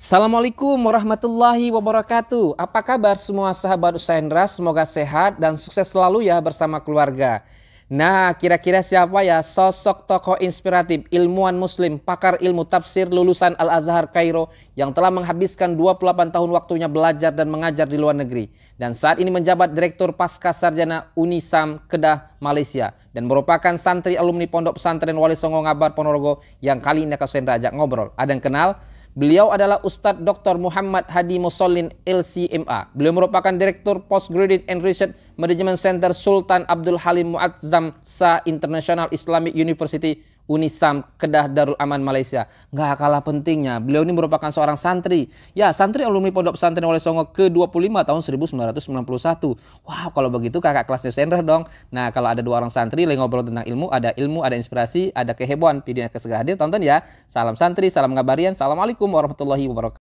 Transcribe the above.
Assalamualaikum warahmatullahi wabarakatuh. Apa kabar semua sahabat Usaindra? Semoga sehat dan sukses selalu ya bersama keluarga. Nah, kira-kira siapa ya sosok tokoh inspiratif ilmuwan muslim, pakar ilmu tafsir lulusan Al-Azhar Kairo yang telah menghabiskan 28 tahun waktunya belajar dan mengajar di luar negeri dan saat ini menjabat Direktur Pasca Sarjana Unisam Kedah, Malaysia dan merupakan santri alumni Pondok Pesantren Wali Songo Ngabar Ponorogo yang kali ini akan saya ajak ngobrol. Ada yang kenal? Beliau adalah Ustadz Dr. Muhammad Hadi Musolin LCMA. Beliau merupakan Direktur Postgraduate and Research Management Center Sultan Abdul Halim Muazzam Sa International Islamic University Unisam Kedah Darul Aman Malaysia. Nggak kalah pentingnya, beliau ini merupakan seorang santri. Ya, santri alumni Pondok Pesantren Wali Songo ke-25 tahun 1991. Wow, kalau begitu kakak kelas Newsender dong. Nah, kalau ada dua orang santri lagi ngobrol tentang ilmu, ada ilmu, ada inspirasi, ada kehebohan. Videonya kesegah hadir, tonton ya. Salam santri, salam ngabarian, Assalamualaikum warahmatullahi wabarakatuh.